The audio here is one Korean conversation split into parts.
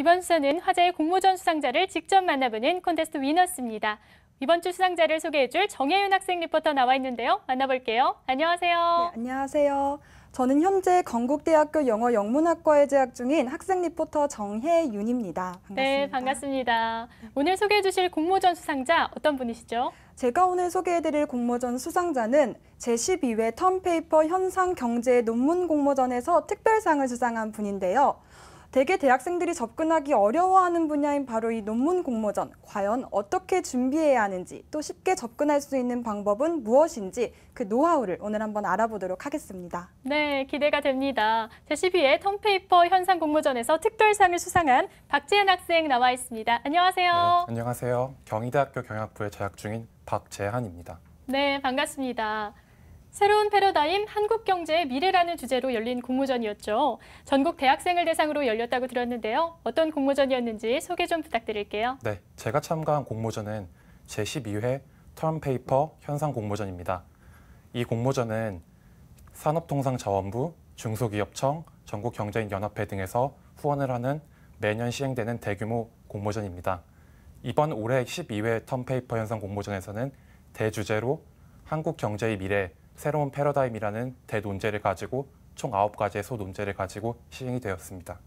이번 수는 화제의 공모전 수상자를 직접 만나보는 콘테스트 위너스입니다. 이번 주 수상자를 소개해줄 정혜윤 학생 리포터 나와 있는데요. 만나볼게요. 안녕하세요. 네, 안녕하세요. 저는 현재 건국대학교 영어 영문학과에 재학 중인 학생 리포터 정혜윤입니다. 네, 반갑습니다. 네, 반갑습니다. 오늘 소개해 주실 공모전 수상자 어떤 분이시죠? 제가 오늘 소개해 드릴 공모전 수상자는 제12회 턴페이퍼 현상 경제 논문 공모전에서 특별상을 수상한 분인데요. 대개 대학생들이 접근하기 어려워하는 분야인 바로 이 논문 공모전. 과연 어떻게 준비해야 하는지, 또 쉽게 접근할 수 있는 방법은 무엇인지 그 노하우를 오늘 한번 알아보도록 하겠습니다. 네, 기대가 됩니다. 제시비의 텀페이퍼 현상 공모전에서 특별상을 수상한 박지은 학생 나와 있습니다. 안녕하세요. 네, 안녕하세요. 경희대학교 경영학부에 재학 중인 박재한입니다. 네, 반갑습니다. 새로운 패러다임 한국 경제의 미래라는 주제로 열린 공모전이었죠. 전국 대학생을 대상으로 열렸다고 들었는데요. 어떤 공모전이었는지 소개 좀 부탁드릴게요. 네, 제가 참가한 공모전은 제12회 텀페이퍼 현상 공모전입니다. 이 공모전은 산업통상자원부, 중소기업청, 전국경제인연합회 등에서 후원을 하는 매년 시행되는 대규모 공모전입니다. 이번 올해 12회 텀페이퍼 현상 공모전에서는 대주제로 한국 경제의 미래 새로운 패러다임이라는 대논제를 가지고 총 9가지의 소논제를 가지고 시행이 되었습니다.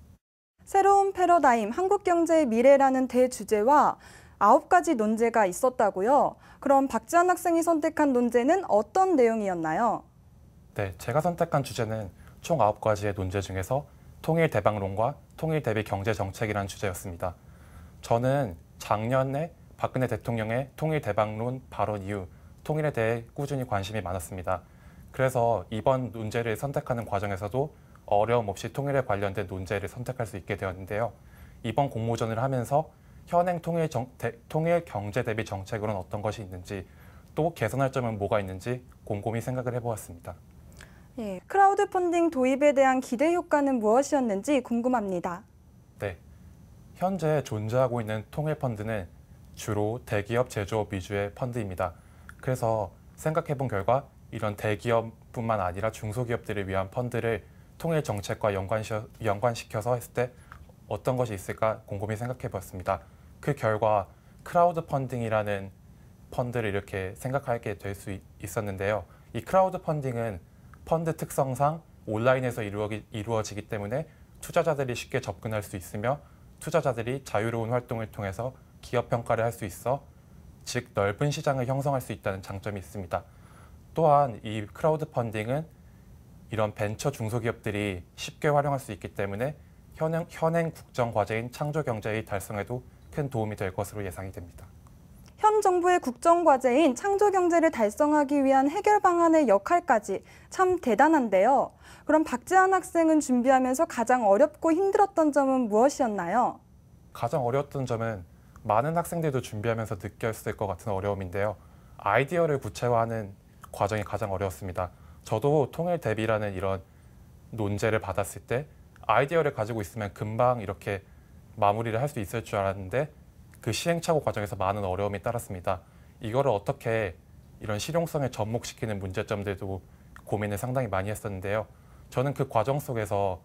새로운 패러다임, 한국 경제의 미래라는 대주제와 9가지 논제가 있었다고요? 그럼 박지한 학생이 선택한 논제는 어떤 내용이었나요? 네, 제가 선택한 주제는 총 9가지의 논제 중에서 통일 대방론과 통일 대비 경제 정책이라는 주제였습니다. 저는 작년에 박근혜 대통령의 통일 대방론 발언 이후 통일에 대해 꾸준히 관심이 많았습니다. 그래서 이번 논제를 선택하는 과정에서도 어려움 없이 통일에 관련된 논제를 선택할 수 있게 되었는데요. 이번 공모전을 하면서 현행 통일, 정, 대, 통일 경제 대비 정책으로는 어떤 것이 있는지 또 개선할 점은 뭐가 있는지 곰곰이 생각을 해보았습니다. 예, 크라우드 펀딩 도입에 대한 기대 효과는 무엇이었는지 궁금합니다. 네, 현재 존재하고 있는 통일 펀드는 주로 대기업 제조업 위주의 펀드입니다. 그래서 생각해 본 결과 이런 대기업뿐만 아니라 중소기업들을 위한 펀드를 통일 정책과 연관시, 연관시켜서 했을 때 어떤 것이 있을까 곰곰이 생각해 보았습니다. 그 결과 크라우드 펀딩이라는 펀드를 이렇게 생각하게 될 수 있었는데요. 이 크라우드 펀딩은 펀드 특성상 온라인에서 이루어, 지기 때문에 투자자들이 쉽게 접근할 수 있으며 투자자들이 자유로운 활동을 통해서 기업 평가를 할 수 있어 즉 넓은 시장을 형성할 수 있다는 장점이 있습니다. 또한 이 크라우드 펀딩은 이런 벤처 중소기업들이 쉽게 활용할 수 있기 때문에 현행, 현행 국정 과제인 창조 경제의 달성에도 큰 도움이 될 것으로 예상이 됩니다. 현 정부의 국정 과제인 창조 경제를 달성하기 위한 해결 방안의 역할까지 참 대단한데요. 그럼 박지한 학생은 준비하면서 가장 어렵고 힘들었던 점은 무엇이었나요? 가장 어려웠던 점은 많은 학생들도 준비하면서 느꼈을 것 같은 어려움인데요. 아이디어를 구체화하는 과정이 가장 어려웠습니다. 저도 통일 대비라는 이런 논제를 받았을 때 아이디어를 가지고 있으면 금방 이렇게 마무리를 할 수 있을 줄 알았는데 그 시행착오 과정에서 많은 어려움이 따랐습니다. 이거를 어떻게 이런 실용성에 접목시키는 문제점들도 고민을 상당히 많이 했었는데요. 저는 그 과정 속에서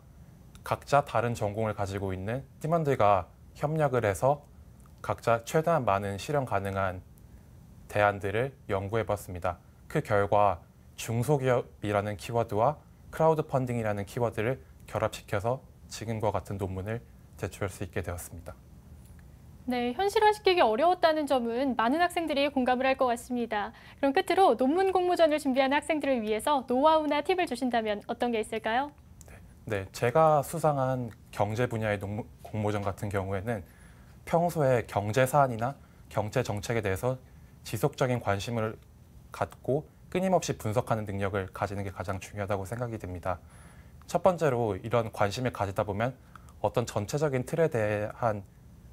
각자 다른 전공을 가지고 있는 팀원들과 협력을 해서 각자 최대한 많은 실현 가능한 대안들을 연구해 봤습니다. 그 결과 중소기업이라는 키워드와 크라우드 펀딩이라는 키워드를 결합시켜서 지금과 같은 논문을 제출할 수 있게 되었습니다. 네, 현실화시키기 어려웠다는 점은 많은 학생들이 공감을 할 것 같습니다. 그럼 끝으로 논문 공모전을 준비하는 학생들을 위해서 노하우나 팁을 주신다면 어떤 게 있을까요? 네, 제가 수상한 경제 분야의 공모전 같은 경우에는 평소에 경제 사안이나 경제 정책에 대해서 지속적인 관심을 갖고 끊임없이 분석하는 능력을 가지는 게 가장 중요하다고 생각이 듭니다. 첫 번째로 이런 관심을 가지다 보면 어떤 전체적인 틀에 대한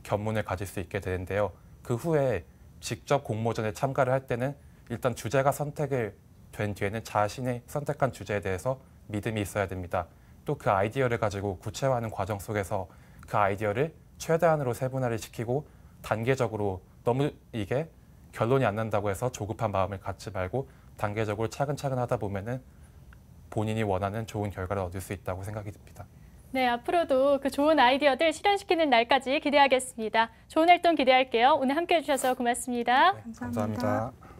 견문을 가질 수 있게 되는데요. 그 후에 직접 공모전에 참가를 할 때는 일단 주제가 선택을 된 뒤에는 자신이 선택한 주제에 대해서 믿음이 있어야 됩니다. 또 그 아이디어를 가지고 구체화하는 과정 속에서 그 아이디어를 최대한으로 세분화를 시키고 단계적으로 너무 이게 결론이 안 난다고 해서 조급한 마음을 갖지 말고 단계적으로 차근차근 하다 보면은 본인이 원하는 좋은 결과를 얻을 수 있다고 생각이 듭니다. 네, 앞으로도 그 좋은 아이디어들 실현시키는 날까지 기대하겠습니다. 좋은 활동 기대할게요. 오늘 함께해 주셔서 고맙습니다 네, 감사합니다. 감사합니다.